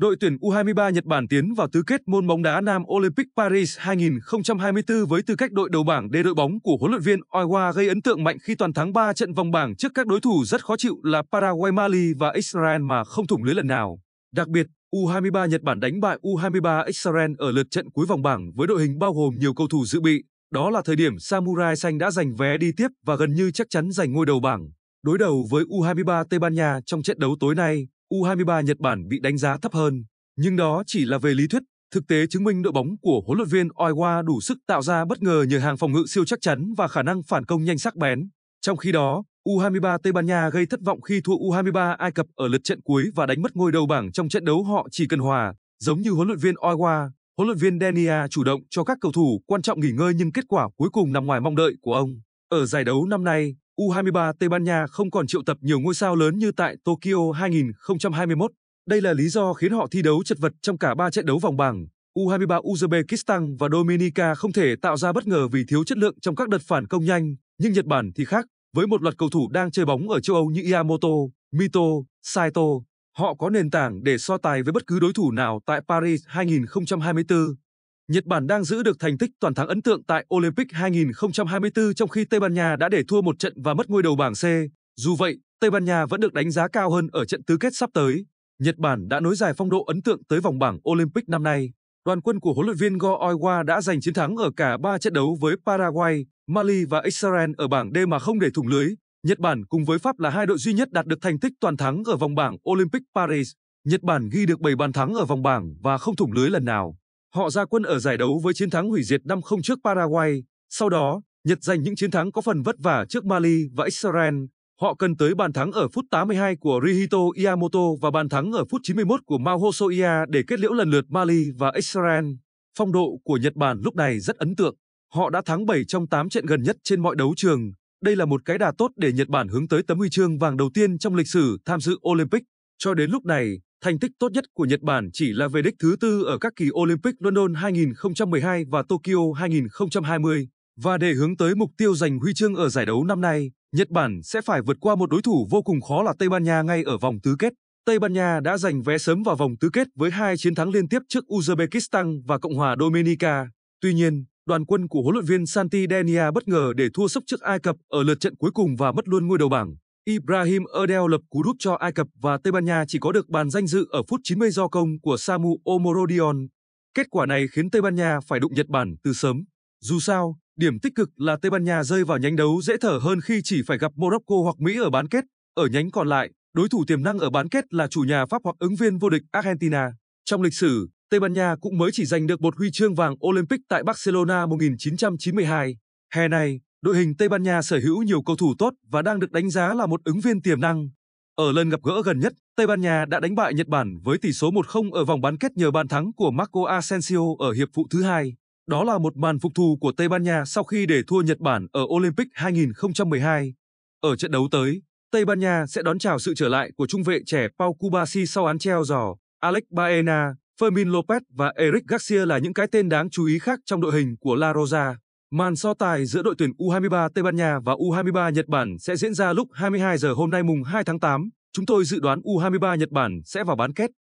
Đội tuyển U23 Nhật Bản tiến vào tứ kết môn bóng đá nam Olympic Paris 2024 với tư cách đội đầu bảng D đội bóng của huấn luyện viên Oiwa gây ấn tượng mạnh khi toàn thắng 3 trận vòng bảng trước các đối thủ rất khó chịu là Paraguay Mali và Israel mà không thủng lưới lần nào. Đặc biệt, U23 Nhật Bản đánh bại U23 Israel ở lượt trận cuối vòng bảng với đội hình bao gồm nhiều cầu thủ dự bị. Đó là thời điểm Samurai Xanh đã giành vé đi tiếp và gần như chắc chắn giành ngôi đầu bảng. Đối đầu với U23 Tây Ban Nha trong trận đấu tối nay, U23 Nhật Bản bị đánh giá thấp hơn, nhưng đó chỉ là về lý thuyết, thực tế chứng minh đội bóng của huấn luyện viên Oiwa đủ sức tạo ra bất ngờ nhờ hàng phòng ngự siêu chắc chắn và khả năng phản công nhanh sắc bén. Trong khi đó, U23 Tây Ban Nha gây thất vọng khi thua U23 Ai Cập ở lượt trận cuối và đánh mất ngôi đầu bảng trong trận đấu họ chỉ cần hòa, giống như huấn luyện viên Oiwa, huấn luyện viên Denia chủ động cho các cầu thủ quan trọng nghỉ ngơi nhưng kết quả cuối cùng nằm ngoài mong đợi của ông. Ở giải đấu năm nay, U23 Tây Ban Nha không còn triệu tập nhiều ngôi sao lớn như tại Tokyo 2021. Đây là lý do khiến họ thi đấu chật vật trong cả ba trận đấu vòng bảng. U23 Uzbekistan và Dominica không thể tạo ra bất ngờ vì thiếu chất lượng trong các đợt phản công nhanh, nhưng Nhật Bản thì khác, với một loạt cầu thủ đang chơi bóng ở châu Âu như Yamoto, Mito, Saito. Họ có nền tảng để so tài với bất cứ đối thủ nào tại Paris 2024. Nhật Bản đang giữ được thành tích toàn thắng ấn tượng tại Olympic 2024 trong khi Tây Ban Nha đã để thua một trận và mất ngôi đầu bảng C. Dù vậy, Tây Ban Nha vẫn được đánh giá cao hơn ở trận tứ kết sắp tới. Nhật Bản đã nối dài phong độ ấn tượng tới vòng bảng Olympic năm nay. Đoàn quân của huấn luyện viên Go Oiwa đã giành chiến thắng ở cả 3 trận đấu với Paraguay, Mali và Israel ở bảng D mà không để thủng lưới. Nhật Bản cùng với Pháp là hai đội duy nhất đạt được thành tích toàn thắng ở vòng bảng Olympic Paris. Nhật Bản ghi được 7 bàn thắng ở vòng bảng và không thủng lưới lần nào. Họ ra quân ở giải đấu với chiến thắng hủy diệt 5-0 trước Paraguay, sau đó, Nhật giành những chiến thắng có phần vất vả trước Mali và Israel. Họ cần tới bàn thắng ở phút 82 của Rihito Iyamoto và bàn thắng ở phút 91 của Mao Hosoia để kết liễu lần lượt Mali và Israel. Phong độ của Nhật Bản lúc này rất ấn tượng. Họ đã thắng 7 trong 8 trận gần nhất trên mọi đấu trường. Đây là một cái đà tốt để Nhật Bản hướng tới tấm huy chương vàng đầu tiên trong lịch sử tham dự Olympic. Cho đến lúc này, Thành tích tốt nhất của Nhật Bản chỉ là về đích thứ tư ở các kỳ Olympic London 2012 và Tokyo 2020. Và để hướng tới mục tiêu giành huy chương ở giải đấu năm nay, Nhật Bản sẽ phải vượt qua một đối thủ vô cùng khó là Tây Ban Nha ngay ở vòng tứ kết. Tây Ban Nha đã giành vé sớm vào vòng tứ kết với hai chiến thắng liên tiếp trước Uzbekistan và Cộng hòa Dominica. Tuy nhiên, đoàn quân của huấn luyện viên Santi Denia bất ngờ để thua sốc trước Ai Cập ở lượt trận cuối cùng và mất luôn ngôi đầu bảng. Ibrahim Adel lập cú đúp cho Ai Cập và Tây Ban Nha chỉ có được bàn danh dự ở phút 90 do công của Samu Omorodion. Kết quả này khiến Tây Ban Nha phải đụng Nhật Bản từ sớm. Dù sao, điểm tích cực là Tây Ban Nha rơi vào nhánh đấu dễ thở hơn khi chỉ phải gặp Morocco hoặc Mỹ ở bán kết. Ở nhánh còn lại, đối thủ tiềm năng ở bán kết là chủ nhà Pháp hoặc ứng viên vô địch Argentina. Trong lịch sử, Tây Ban Nha cũng mới chỉ giành được một huy chương vàng Olympic tại Barcelona 1992. Hè này, đội hình Tây Ban Nha sở hữu nhiều cầu thủ tốt và đang được đánh giá là một ứng viên tiềm năng. Ở lần gặp gỡ gần nhất, Tây Ban Nha đã đánh bại Nhật Bản với tỷ số 1-0 ở vòng bán kết nhờ bàn thắng của Marco Asensio ở hiệp phụ thứ hai. Đó là một màn phục thù của Tây Ban Nha sau khi để thua Nhật Bản ở Olympic 2012. Ở trận đấu tới, Tây Ban Nha sẽ đón chào sự trở lại của trung vệ trẻ Pau Cubasi sau án treo giò, Alex Baena, Fermin Lopez và Eric Garcia là những cái tên đáng chú ý khác trong đội hình của La Rosa. Màn so tài giữa đội tuyển U23 Tây Ban Nha và U23 Nhật Bản sẽ diễn ra lúc 22 giờ hôm nay mùng 2 tháng 8. Chúng tôi dự đoán U23 Nhật Bản sẽ vào bán kết.